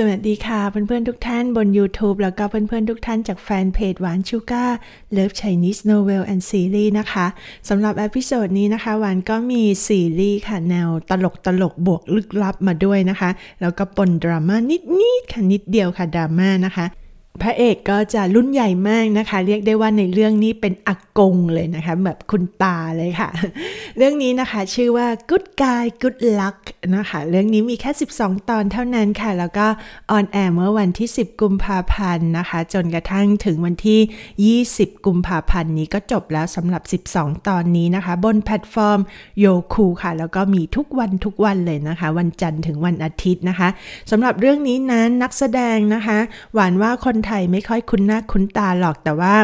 สวัสดีค่ะ เพื่อนๆ ทุกท่านบน YouTube แล้วก็เพื่อนๆทุกท่านจากแฟนเพจหวานชูก้าเลิฟไชนีสโนเวลแอนด์ซีรีส์นะคะสำหรับอพิโซดนี้นะคะหวานก็มีซีรีส์ค่ะ แนวตลกตลกบวกลึกลับมาด้วยนะคะ แล้วก็ปนดราม่านิดๆค่ะนิดเดียวค่ะดราม่านะคะพระเอกก็จะรุ่นใหญ่มากนะคะเรียกได้ว่าในเรื่องนี้เป็นอากงเลยนะคะแบบคุณตาเลยค่ะเรื่องนี้นะคะ ชื่อว่า Good Guy Good Luck นะคะเรื่องนี้มีแค่ 12 ตอนเท่านั้นค่ะ แล้วก็ออนแอร์เมื่อวันที่ 10กุมภาพันธ์นะคะ จนกระทั่งถึงวันที่ 20กุมภาพันธ์นี้ก็จบแล้วสำหรับ 12 ตอนนี้นะคะ บนแพลตฟอร์มโยคูค่ะแล้วก็มีทุกวันทุกวันเลยนะคะ วันจันทร์ถึงวันอาทิตย์นะคะสำหรับเรื่องนี้นั้นนักแสดงนะคะหวานว่าคนไทยไม่ค่อยคุ้นหน้าคุ้นตาหรอกแต่ว่า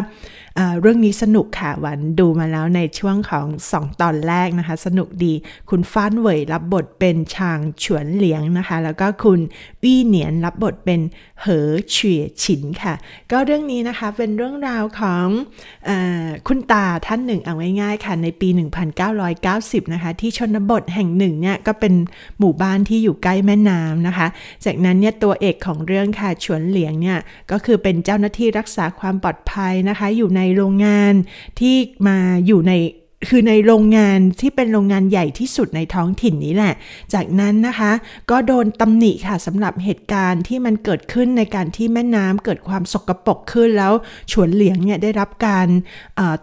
เรื่องนี้สนุกค่ะวันดูมาแล้วในช่วงของ 2 ตอนแรกนะคะ สนุกดีคุณฟ้านเวยรับบทเป็นชางฉวนเหลียงนะคะแล้วก็คุณวี่เหนียนรับบทเป็น เหอเฉี่ยฉินค่ะ ก็เรื่องนี้นะคะเป็นเรื่องราวของอคุณตาท่านหนึ่งเอาง่ายๆค่ะ ในปี 1990 นะคะ ที่ชนบทแห่งหนึ่งเนี่ย ก็เป็นหมู่บ้านที่อยู่ใกล้แม่น้ำนะคะจากนั้นเนี่ยตัวเอกของเรื่องค่ะฉวนเหลียงเนี่ยก็คือเป็นเจ้าหน้าที่รักษาความปลอดภัยนะคะอยู่ในในโรงงานที่มาอยู่ในคือในโรงงานที่เป็นโรงงานใหญ่ที่สุดในท้องถิ่นนี้แหละ จากนั้นนะคะ ก็โดนตำหนิค่ะสำหรับเหตุการณ์ที่มันเกิดขึ้นในการที่แม่น้ำเกิดความสกปรกขึ้นแล้วชวนเหลียงเนี่ยได้รับการ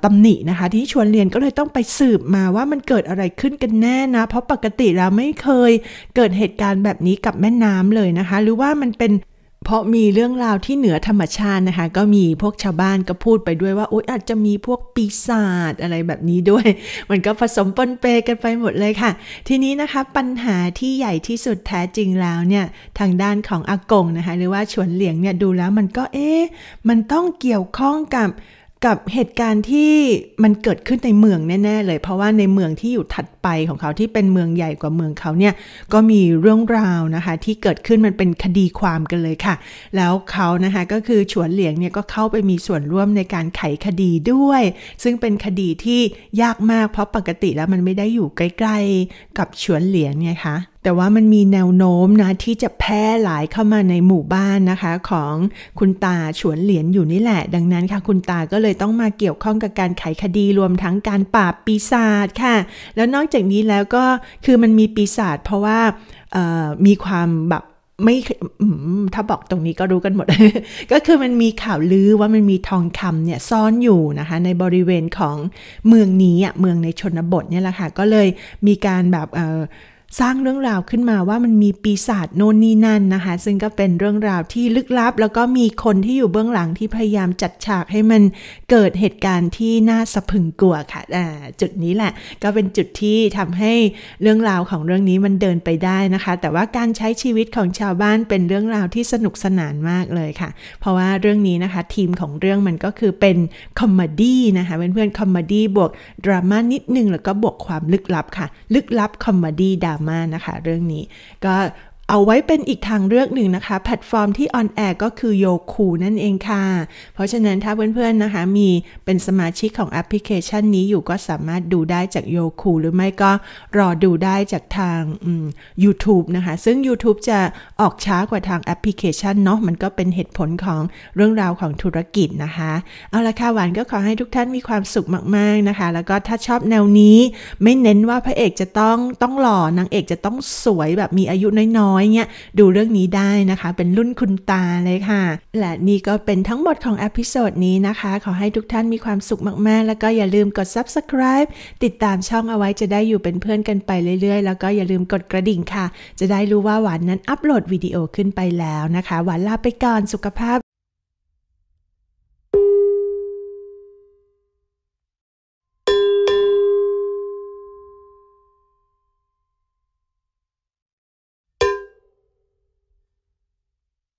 ตำหนินะคะ ที่ชวนเหลียงก็เลยต้องไปสืบมาว่ามันเกิดอะไรขึ้นกันแน่นะเพราะปกติเราไม่เคยเกิดเหตุการณ์แบบนี้กับแม่น้ำเลยนะคะ หรือว่ามันเป็นเพราะมีเรื่องราวที่เหนือธรรมชาตินะคะ ก็มีพวกชาวบ้านก็พูดไปด้วยว่าโอ๊ยอาจจะมีพวกปีศาจอะไรแบบนี้ด้วย มันก็ผสมปนเปกันไปหมดเลยค่ะ ทีนี้นะคะ ปัญหาที่ใหญ่ที่สุดแท้จริงแล้วเนี่ย ทางด้านของอากงนะคะ หรือว่าชวนเหลียงเนี่ย ดูแล้วมันก็เอ๊ะมันต้องเกี่ยวข้องกับกับเหตุการณ์ที่มันเกิดขึ้นในเมืองแน่ๆเลยเพราะว่าในเมืองที่อยู่ถัดไปของเขาที่เป็นเมืองใหญ่กว่าเมืองเขาเนี่ยก็มีเรื่องราวนะคะ ที่เกิดขึ้นมันเป็นคดีความกันเลยค่ะ แล้วเขานะคะก็คือฉวนเหลียงเนี่ยก็เข้าไปมีส่วนร่วมในการไขคดีด้วย ซึ่งเป็นคดีที่ยากมากเพราะปกติแล้วมันไม่ได้อยู่ใกล้ ๆ กับฉวนเหลียงไงคะแต่ว่ามันมีแนวโน้มนะ ที่จะแพร่หลายเข้ามาในหมู่บ้านนะคะ ของคุณตาฉวนเหรียญอยู่นี่แหละ ดังนั้นค่ะ คุณตาก็เลยต้องมาเกี่ยวข้องกับการไขคดีรวมทั้งการปราบปีศาจค่ะ แล้วนอกจากนี้แล้วก็คือมันมีปีศาจเพราะว่ามีความแบบไม่ถ้าบอกตรงนี้ก็ รู้กันหมด ก็คือมันมีข่าวลือว่ามันมีทองคำเนี่ยซ่อนอยู่นะคะ ในบริเวณของเมืองนี้อ่ะเมืองในชนบทเนี่ยแหละค่ะก็เลยมีการแบบสร้างเรื่องราวขึ้นมาว่ามันมีปีศาจโนนนี่นั่นนะคะ ซึ่งก็เป็นเรื่องราวที่ลึกลับ แล้วก็มีคนที่อยู่เบื้องหลังที่พยายามจัดฉากให้มันเกิดเหตุการณ์ที่น่าสะพึงกลัวค่ะจุดนี้แหละก็เป็นจุดที่ทำให้เรื่องราวของเรื่องนี้มันเดินไปได้นะคะ แต่ว่าการใช้ชีวิตของชาวบ้านเป็นเรื่องราวที่สนุกสนานมากเลยค่ะ เพราะว่าเรื่องนี้นะคะ ทีมของเรื่องมันก็คือเป็นคอมเมดี้นะคะเพื่อนๆคอมเมดี้บวกดราม่านิดนึงแล้วก็บวกความลึกลับค่ะลึกลับคอมเมดี้ดรามานะคะเรื่องนี้ก็เอาไว้เป็นอีกทางเลือกหนึ่งนะคะ แพลตฟอร์มที่ออนแอร์ก็คือโยคูนั่นเองค่ะ เพราะฉะนั้นถ้าเพื่อนๆนะคะ มีเป็นสมาชิกของแอปพลิเคชันนี้อยู่ก็สามารถดูได้จากโยคูหรือไม่ก็รอดูได้จากทาง YouTube นะคะ ซึ่ง YouTube จะออกช้ากว่าทางแอปพลิเคชันเนาะมันก็เป็นเหตุผลของเรื่องราวของธุรกิจนะคะ เอาละค่ะหวานก็ขอให้ทุกท่านมีความสุขมากๆนะคะแล้วก็ถ้าชอบแนวนี้ ไม่เน้นว่าพระเอกจะต้องต้องหล่อนางเอกจะต้องสวยแบบมีอายุน้อยอยเนี่ยดูเรื่องนี้ได้นะคะเป็นรุ่นคุณตาเลยค่ะ และนี่ก็เป็นทั้งหมดของอพิโซดนี้นะคะ ขอให้ทุกท่านมีความสุขมากๆ แล้วก็อย่าลืมกด subscribe ติดตามช่องเอาไว้จะได้อยู่เป็นเพื่อนกันไปเรื่อยๆ แล้วก็อย่าลืมกดกระดิ่งค่ะ จะได้รู้ว่าหวานนั้นอัปโหลดวิดีโอขึ้นไปแล้วนะคะ หวานลาไปก่อนสุขภาพ